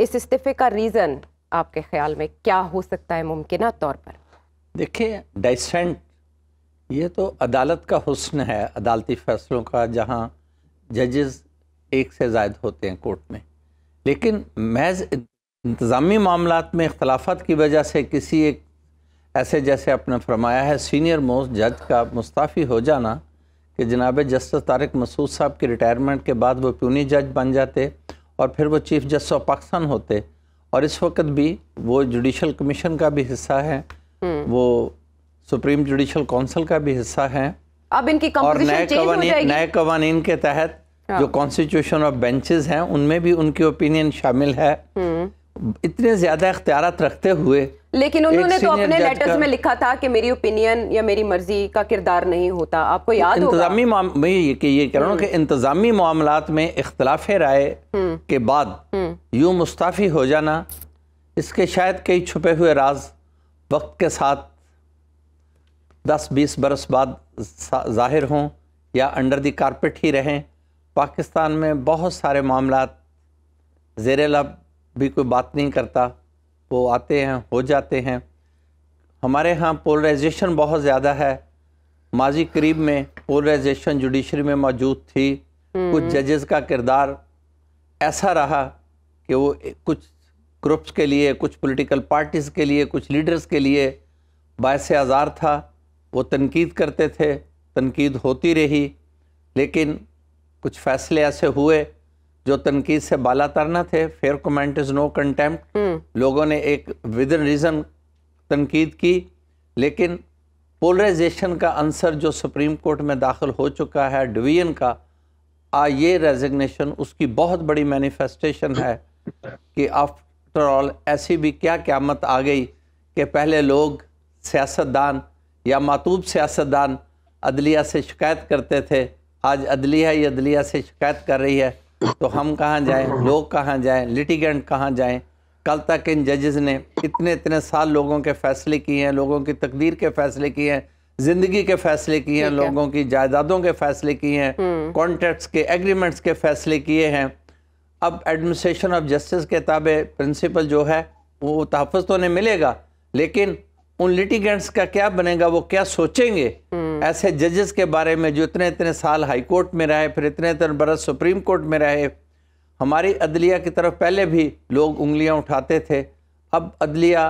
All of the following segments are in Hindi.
इस इस्तीफे का रीज़न आपके ख्याल में क्या हो सकता है मुमकिन तौर पर देखिए डाइसेंट ये तो अदालत का हुसन है अदालती फैसलों का जहाँ जजेस एक से जायद होते हैं कोर्ट में लेकिन महज इंतज़ामी मामला में अख्तलाफत की वजह से किसी एक ऐसे जैसे आपने फरमाया है सीनियर मोस्ट जज का मुस्ताफ़ी हो जाना कि जनाब जस्टिस तारक मसूद साहब की रिटायरमेंट के बाद वो प्यूनी जज बन जाते और फिर वो चीफ जस्टिस ऑफ पाकिस्तान होते और इस वक्त भी वो जुडिशल कमीशन का भी हिस्सा है हम्म। वो सुप्रीम जुडिशल काउंसिल का भी हिस्सा है अब इनकी और नए कवानी नए कवानीन के तहत हाँ। जो कॉन्स्टिट्यूशन ऑफ बेंचेस हैं उनमें भी उनकी ओपिनियन शामिल है हम्म। इतने ज्यादा अख्तियार रखते हुए लेकिन उन्होंने तो अपने लेटर्स में लिखा था कि मेरी ओपिनियन या मेरी मर्जी का किरदार नहीं होता आपको याद इंतजामी मैं ये, कह रहा हूँ हम्म। कि इंतजामी मामला में इख्तलाफ राय हम्म। के बाद हम्म। यू मुस्ताफ़ी हो जाना इसके शायद कई छुपे हुए राज वक्त के साथ दस बीस बरस बाद जाहिर हों या अंडर दी कारपेट ही रहें पाकिस्तान में बहुत सारे मामला जेर लब भी कोई बात नहीं करता वो आते हैं हो जाते हैं हमारे यहाँ पोलराइजेशन बहुत ज़्यादा है माजी करीब में पोलराइजेशन जुडिशरी में मौजूद थी हम्म। कुछ जजेस का किरदार ऐसा रहा कि वो कुछ ग्रुप्स के लिए कुछ पॉलिटिकल पार्टीज़ के लिए कुछ लीडर्स के लिए बायस आज़ार था वो तनकीद करते थे तनकीद होती रही लेकिन कुछ फ़ैसले ऐसे हुए जो तनकीद से बाला तरना थे fair comment is no contempt लोगों ने एक विद इन रीज़न तनकीद की लेकिन पोलराइजेशन का अंसर जो सुप्रीम कोर्ट में दाखिल हो चुका है डिवीजन का आ ये रेजिग्नेशन उसकी बहुत बड़ी मैनिफेस्टेशन है कि आफ्टर ऑल ऐसी भी क्या क्यामत आ गई कि पहले लोग सियासतदान या मातूब सियासतदान अदलिया से शिकायत करते थे आज अदलिया ही अदलिया से शिकायत कर रही है तो हम कहाँ जाएं लोग कहाँ जाएं लिटिगेंट कहाँ जाएं कल तक इन जजेस ने इतने इतने साल लोगों के फैसले किए हैं लोगों की तकदीर के फैसले किए हैं जिंदगी के फैसले किए हैं लोगों की जायदादों के फैसले किए हैं हम्म। कॉन्ट्रैक्ट्स के एग्रीमेंट्स के फैसले किए हैं अब एडमिनिस्ट्रेशन ऑफ जस्टिस के ताबे प्रिंसिपल जो है वो तहफ़ तो उन्हें मिलेगा लेकिन उन लिटिगेंट्स का क्या बनेगा वो क्या सोचेंगे हम्म। ऐसे जजेस के बारे में जो इतने इतने साल हाई कोर्ट में रहे फिर इतने इतने बरस सुप्रीम कोर्ट में रहे हमारी अदलिया की तरफ पहले भी लोग उंगलियां उठाते थे अब अदलिया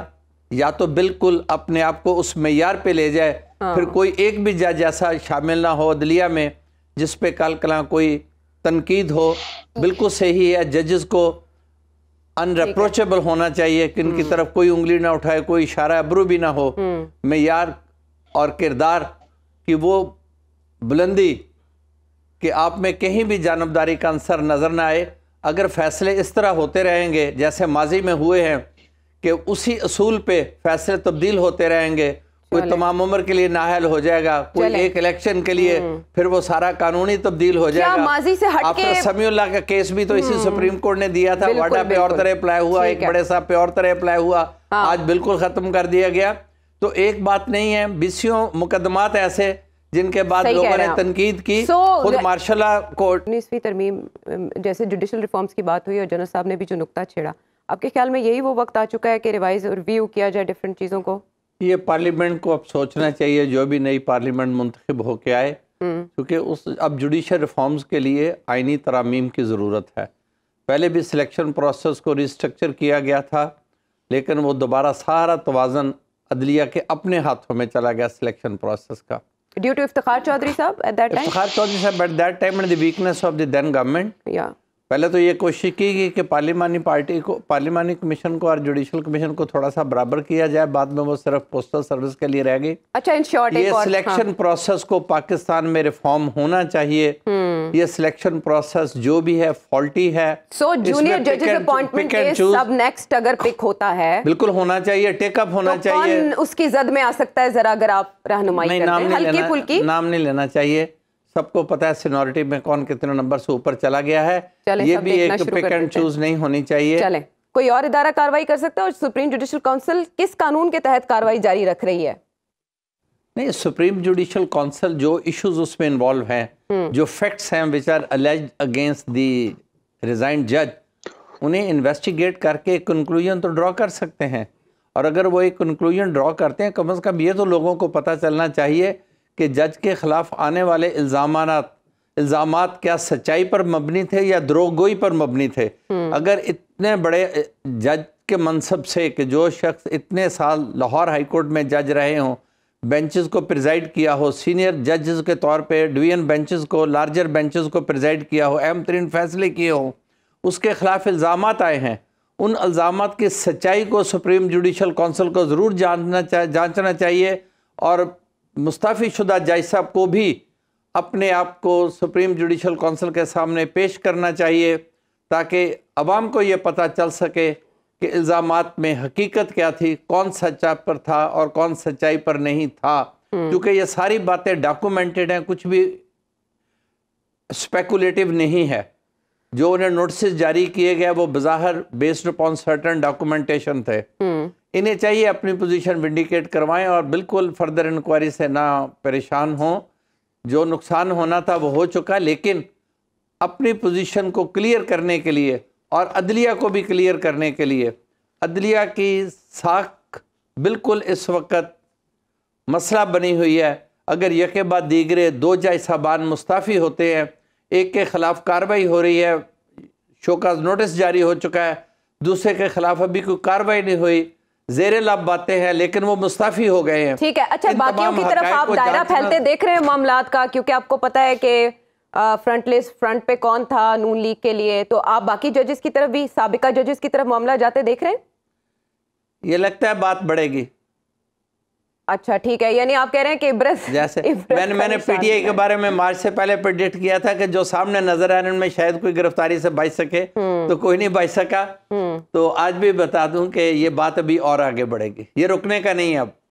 या तो बिल्कुल अपने आप को उस मैार पे ले जाए हाँ। फिर कोई एक भी जज ऐसा शामिल ना हो अदलिया में जिसपे कल कला कोई तनकीद हो बिल्कुल सही है जजेस को अनरप्रोचेबल होना चाहिए कि इनकी हम्म। तरफ कोई उंगली ना उठाए कोई इशारा अब्रू भी ना हो हम्म। मैार और किरदार कि वो बुलंदी कि आप में कहीं भी जानबदारी का अंसर नज़र ना आए अगर फैसले इस तरह होते रहेंगे जैसे माजी में हुए हैं कि उसी असूल पे फैसले तब्दील होते रहेंगे कोई तमाम उम्र के लिए नाहल हो जाएगा कोई एक इलेक्शन के लिए हम्म। फिर वो सारा कानूनी तब्दील हो जाएगा क्या माजी से हटके समीउल्ला का केस भी तो इसी सुप्रीम हम्म। कोर्ट ने दिया था वाडा पे और तरह अप्लाई हुआ एक बड़े साहब पे और तरह अप्लाई हुआ हाँ। आज बिल्कुल खत्म कर दिया गया तो एक बात नहीं है बीसियों मुकदमात ऐसे जिनके बाद लोगों ने तनकीद की so, खुद मार्शला कोर्ट उन्नीसवीं तरमीम जैसे जुडिशल रिफॉर्म्स की बात हुई और जनरल साहब ने भी जो नुकता छेड़ा आपके ख्याल में यही वो वक्त आ चुका है कि रिवाइज और व्यू किया जाए डिफरेंट चीज़ों को ये पार्लियामेंट को अब सोचना चाहिए जो भी नई पार्लियामेंट मुंतखब होके आए हम्म। क्योंकि उस अब जुडिशल रिफॉर्म्स के लिए आइनी तरामीम की ज़रूरत है पहले भी सिलेक्शन प्रोसेस को रिस्ट्रक्चर किया गया था लेकिन वो दोबारा सारा तोज़न अदलिया के अपने हाथों में चला गया सिलेक्शन प्रोसेस का ड्यू टू इफ्तार चौधरी साहब at that time Iftikhar Chaudhry साहब at that time and the weakness of the then government या पहले तो ये कोशिश की गई कि पार्लिमानी पार्टी को पार्लिमानी कमीशन को और जुडिशल कमीशन को थोड़ा सा बराबर किया जाए बाद में वो सिर्फ पोस्टल सर्विस के लिए रह गई अच्छा इन शॉर्ट ये सिलेक्शन हाँ। प्रोसेस को पाकिस्तान में रिफॉर्म होना चाहिए हम्म। ये सिलेक्शन प्रोसेस जो भी है फॉल्टी है सो जूनियर जजेस अपॉइंटमेंट सब नेक्स्ट अगर पिक होता है बिल्कुल होना चाहिए टेकअप होना तो चाहिए उसकी जद में आ सकता है जरा अगर आप रहनुमाई नहीं लेना नाम नहीं लेना चाहिए सबको पता है सीनोरिटी में कौन कितने नंबर से ऊपर चला गया है ये भी एक पिक एंड चूज नहीं होनी चाहिए चलें कोई और इदारा कार्रवाई कर सकता है और सुप्रीम जुडिशियल काउंसिल किस कानून के तहत कार्रवाई जारी रख रही है नहीं सुप्रीम जुडिशियल काउंसिल जो इश्यूज उसमें इन्वॉल्व हैं हम्म। जो फैक्ट्स हैं which are alleged against the resigned जज उन्हें इन्वेस्टिगेट करके एक कंक्लूजन तो ड्रॉ कर सकते हैं और अगर वो एक कंक्लूजन ड्रॉ करते हैं कम अज़ कम ये तो लोगों को पता चलना चाहिए कि जज के ख़िलाफ़ आने वाले इल्ज़ाम इल्ज़ाम क्या सच्चाई पर मबनी थे या द्रोगोई पर मबनी थे हम्म। अगर इतने बड़े जज के मनसब से कि जो शख्स इतने साल लाहौर हाई कोर्ट में जज रहे हों बेंचेस को प्रिजाइड किया हो सीनियर जजेस के तौर पे डिवीजन बेंचेस को लार्जर बेंचेस को प्रिजाइड किया हो अहम तरीन फैसले किए हों उसके ख़िलाफ़ इल्ज़ाम आए हैं उन इल्ज़ाम की सच्चाई को सुप्रीम जुडिशल कौंसिल को ज़रूर जानना चा, जाँचना चाहिए और मुस्ताफ़ी शुदा साहब को भी अपने आप को सुप्रीम जुडिशल कौंसिल के सामने पेश करना चाहिए ताकि आवाम को ये पता चल सके कि इल्ज़ाम में हकीकत क्या थी कौन सच्चा पर था और कौन सच्चाई पर नहीं था हम्म। क्योंकि ये सारी बातें डॉक्यूमेंटेड हैं कुछ भी स्पेकुलेटिव नहीं है जो उन्हें नोटिस जारी किए गए वो बज़ाहर बेस्ड अपॉन सर्टन डॉक्यूमेंटेशन थे हम्म। इन्हें चाहिए अपनी पोजीशन विंडिकेट करवाएं और बिल्कुल फर्दर इंक्वायरी से ना परेशान हों जो नुकसान होना था वो हो चुका लेकिन अपनी पोजीशन को क्लियर करने के लिए और अदलिया को भी क्लियर करने के लिए अदलिया की साख बिल्कुल इस वक्त मसला बनी हुई है अगर यके बाद दीगरे दो जायसाबान मुस्ताफ़ी होते हैं एक के ख़िलाफ़ कार्रवाई हो रही है शोकाज नोटिस जारी हो चुका है दूसरे के ख़िलाफ़ अभी कोई कार्रवाई नहीं हुई जेर लब बातें हैं लेकिन वो मुस्ताफी हो गए हैं ठीक है अच्छा बाकियों की तरफ आप दायरा फैलते देख रहे हैं मामला का क्योंकि आपको पता है कि फ्रंट लिस्ट फ्रंट पे कौन था नून लीग के लिए तो आप बाकी जजेस की तरफ भी सबका जजेस की तरफ मामला जाते देख रहे हैं ये लगता है बात बढ़ेगी अच्छा ठीक है यानी आप कह रहे हैं कि इब्रस जैसे इब्रस मैंने मैंने पीटीआई के बारे में मार्च से पहले प्रिडिक्ट किया था कि जो सामने नजर रहे उनमें शायद कोई गिरफ्तारी से बच सके हम्म। तो कोई नहीं बच सका हम्म। तो आज भी बता दूं कि ये बात अभी और आगे बढ़ेगी ये रुकने का नहीं है अब